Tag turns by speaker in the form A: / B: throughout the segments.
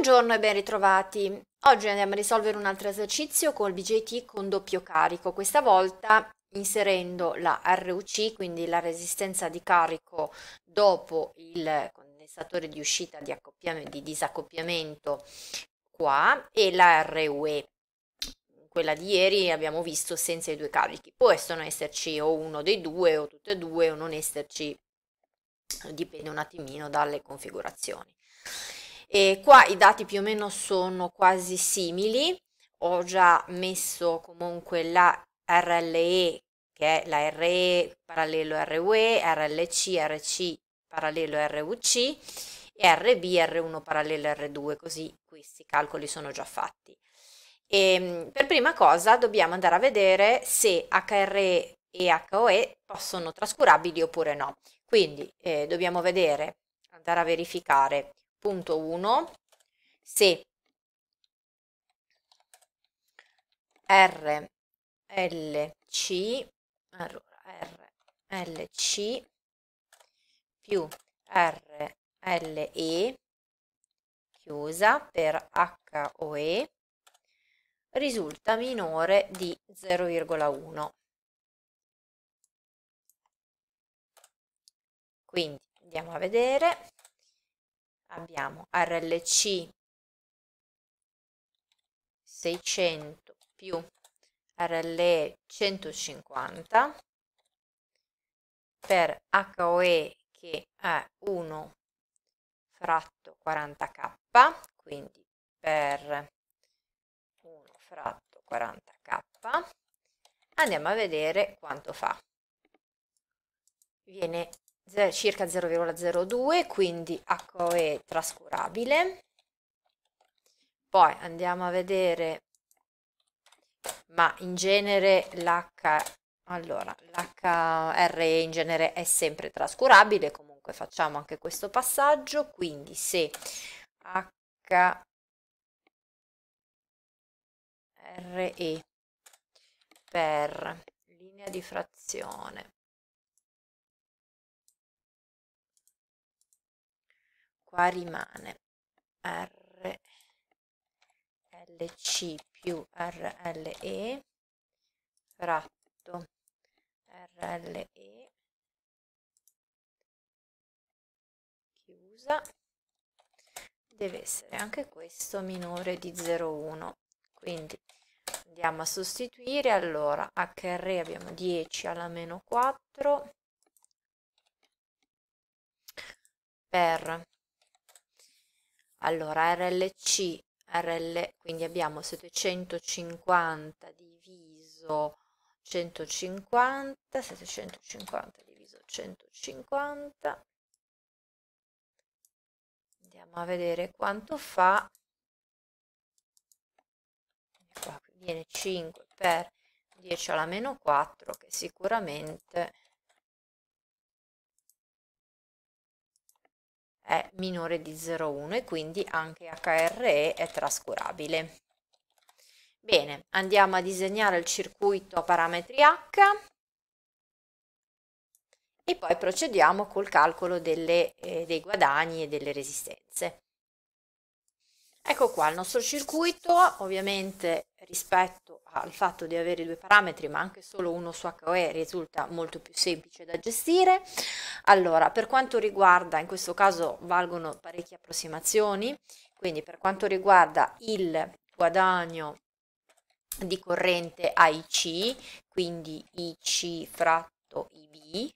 A: Buongiorno e ben ritrovati. Oggi andiamo a risolvere un altro esercizio col BJT con doppio carico, questa volta inserendo la RUC, quindi la resistenza di carico dopo il condensatore di uscita di, di disaccoppiamento qua e la RUE. Quella di ieri abbiamo visto senza i due carichi, possono esserci o uno dei due o tutte e due o non esserci, dipende un attimino dalle configurazioni. E qua i dati più o meno sono quasi simili, ho già messo comunque la RLE che è la RE parallelo RUE, RLC, RC parallelo RUC e RB, R1 parallelo R2, così questi calcoli sono già fatti. E, ehm, per prima cosa dobbiamo andare a vedere se HRE e HOE possono trascurabili oppure no. Quindi eh, dobbiamo vedere, andare a verificare punto 1 se RLC allora, RLC più RLE chiusa per HOE risulta minore di 0,1. Quindi andiamo a vedere abbiamo RLC 600 più RLE 150 per HOE che è 1 fratto 40k, quindi per 1 fratto 40k, andiamo a vedere quanto fa. Viene circa 0,02, quindi HOE trascurabile. Poi andiamo a vedere, ma in genere l'H, allora, l'HRE in genere è sempre trascurabile, comunque facciamo anche questo passaggio, quindi se HRE per linea di frazione qua rimane RLC più RLE fratto RLE chiusa deve essere anche questo minore di 0,1 quindi andiamo a sostituire allora HR abbiamo 10 alla meno 4 per allora, RLC, RL, quindi abbiamo 750 diviso 150, 750 diviso 150, andiamo a vedere quanto fa, qua viene 5 per 10 alla meno 4 che sicuramente è minore di 0,1 e quindi anche HRE è trascurabile. Bene, andiamo a disegnare il circuito a parametri H e poi procediamo col calcolo delle, eh, dei guadagni e delle resistenze. Ecco qua il nostro circuito, ovviamente rispetto al fatto di avere due parametri ma anche solo uno su HOE risulta molto più semplice da gestire. Allora, per quanto riguarda, in questo caso valgono parecchie approssimazioni, quindi per quanto riguarda il guadagno di corrente IC, quindi IC fratto IB,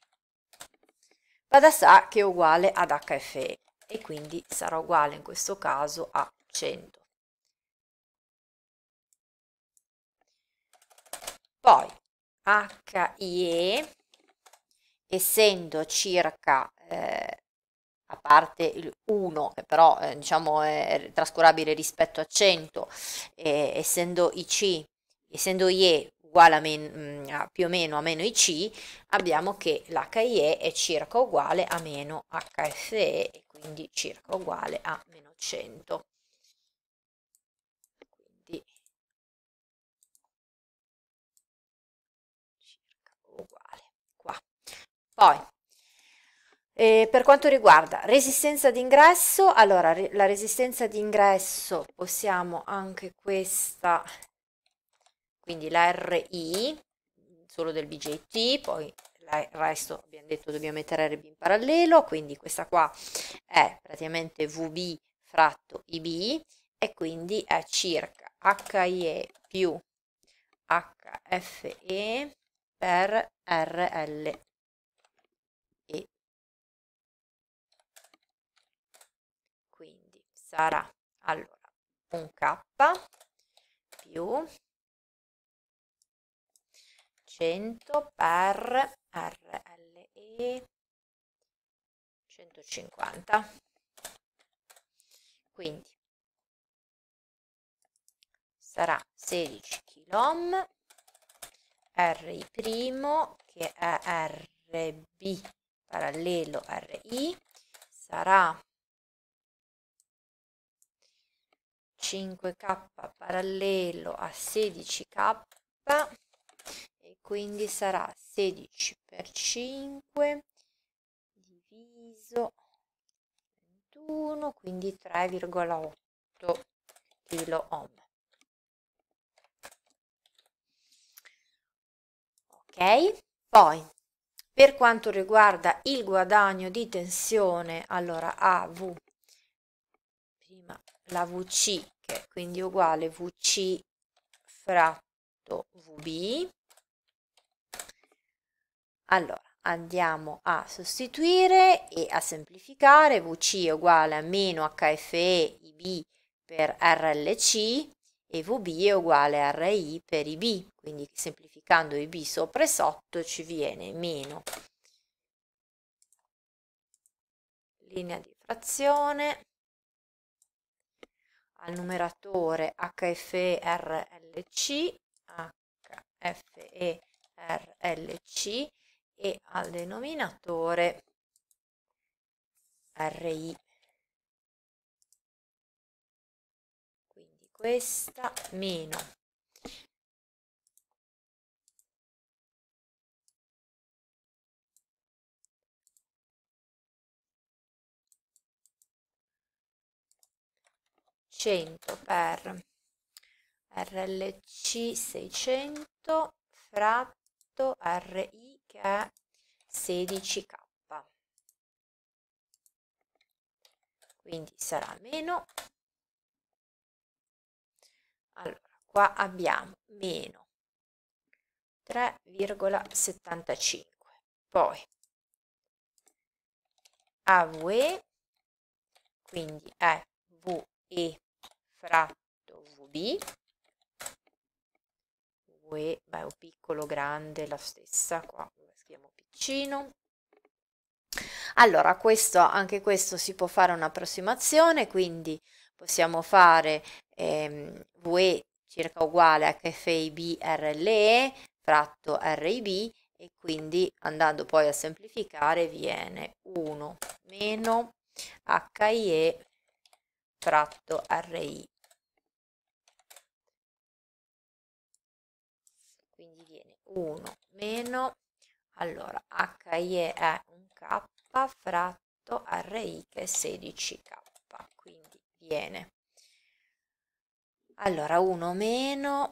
A: vada sa che è uguale ad HFE e quindi sarà uguale in questo caso a cento. Poi HIE, essendo circa, eh, a parte il 1, che però eh, diciamo è trascurabile rispetto a 100, eh, essendo IC, essendo IE uguale a, men, mm, a più o meno a meno IC, abbiamo che l'HIE è circa uguale a meno HFE, e quindi circa uguale a meno 100. uguale qua. Poi, eh, per quanto riguarda resistenza d'ingresso, allora re la resistenza d'ingresso possiamo anche questa, quindi la RI, solo del BJT, poi il resto abbiamo detto dobbiamo mettere RB in parallelo, quindi questa qua è praticamente VB fratto IB e quindi è circa HIE più HFE per RL. E quindi sarà allora un K più 100 per e 150. Quindi sarà 16 km R' che è RB parallelo RI sarà 5K parallelo a 16K e quindi sarà 16 per 5 diviso 21 quindi 3,8 kilo ohm ok? Poi, per quanto riguarda il guadagno di tensione, allora AV, prima la VC, che è quindi uguale VC fratto VB, allora, andiamo a sostituire e a semplificare, VC è uguale a meno HFE IB per RLC, e VB è uguale a RI per IB, quindi semplificando IB sopra e sotto ci viene meno linea di frazione al numeratore HFERLC, HFERLC e al denominatore RI questa meno cento per RLC 600 fratto RI che è 16K. Quindi sarà meno allora, qua abbiamo meno 3,75. Poi AVE, quindi è VE fratto VB, VE, beh, o piccolo, grande, la stessa, qua scriviamo piccino. Allora, questo, anche questo si può fare un'approssimazione, quindi possiamo fare ehm, VE circa uguale a FIBRLE fratto RIB e quindi andando poi a semplificare viene 1 meno HIE fratto RI. Quindi viene 1 meno, allora HIE è un K fratto RI che è 16K, quindi viene. Allora, 1 meno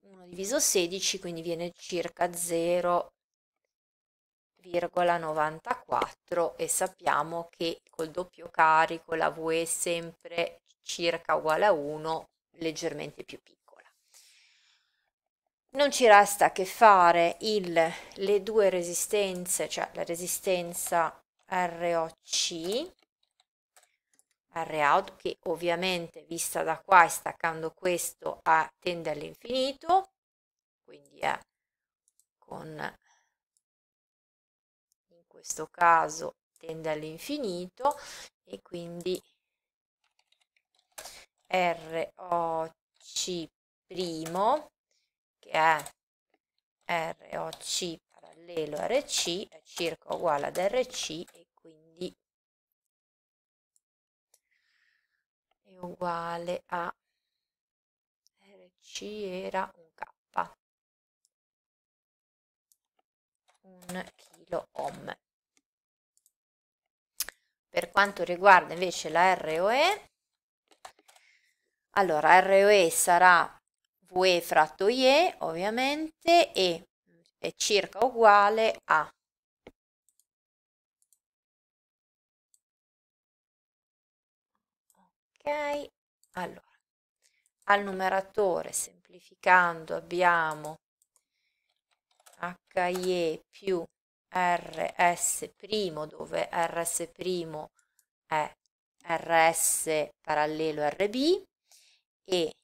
A: 1 diviso 16, quindi viene circa 0,94 e sappiamo che col doppio carico la V è sempre circa uguale a 1, leggermente più piccola. Non ci resta che fare il, le due resistenze, cioè la resistenza ROC al che ovviamente vista da qua e staccando questo a tende all'infinito quindi è con in questo caso tende all'infinito e quindi ROC' primo che è ROC parallelo a RC è circa uguale ad RC uguale a rc era un k un kilo ohm per quanto riguarda invece la ROE allora ROE sarà VE fratto IE ovviamente e è circa uguale a ok allora al numeratore semplificando abbiamo HE più RS' primo dove RS' primo è RS parallelo RB e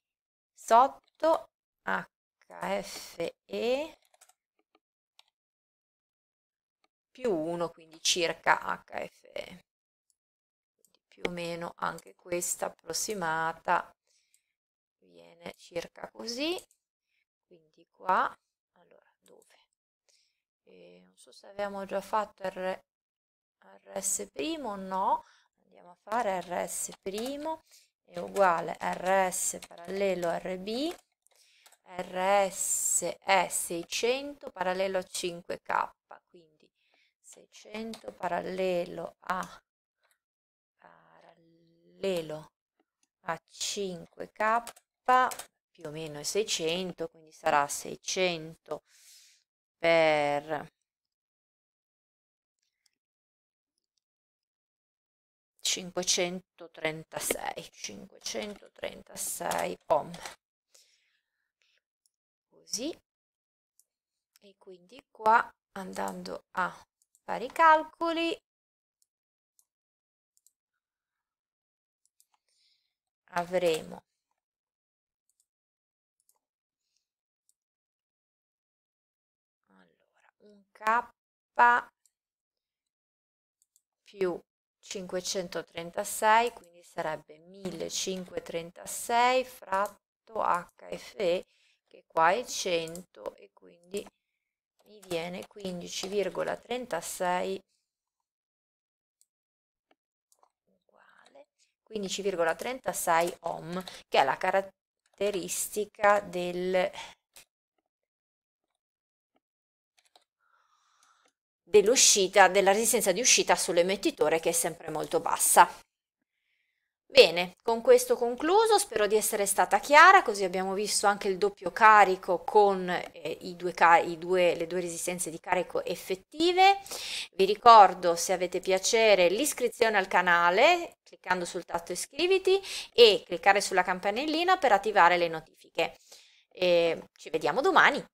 A: sotto HFE più 1 quindi circa HFE più o meno anche questa approssimata viene circa così quindi qua allora dove e non so se abbiamo già fatto R, rs primo no andiamo a fare rs primo è uguale rs parallelo rb rs è 600 parallelo a 5k quindi 600 parallelo a parallelo a 5K più o meno è 600, quindi sarà 600 per 536 536 ohm così e quindi qua andando a fare i calcoli avremo allora, un k più 536, quindi sarebbe 1536 fratto HFE, che qua è 100 e quindi mi viene 15,36 15,36 ohm, che è la caratteristica del, dell'uscita, della resistenza di uscita sull'emettitore che è sempre molto bassa. Bene, con questo concluso, spero di essere stata chiara, così abbiamo visto anche il doppio carico con eh, i due, i due, le due resistenze di carico effettive. Vi ricordo, se avete piacere, l'iscrizione al canale, cliccando sul tasto iscriviti e cliccare sulla campanellina per attivare le notifiche. E ci vediamo domani!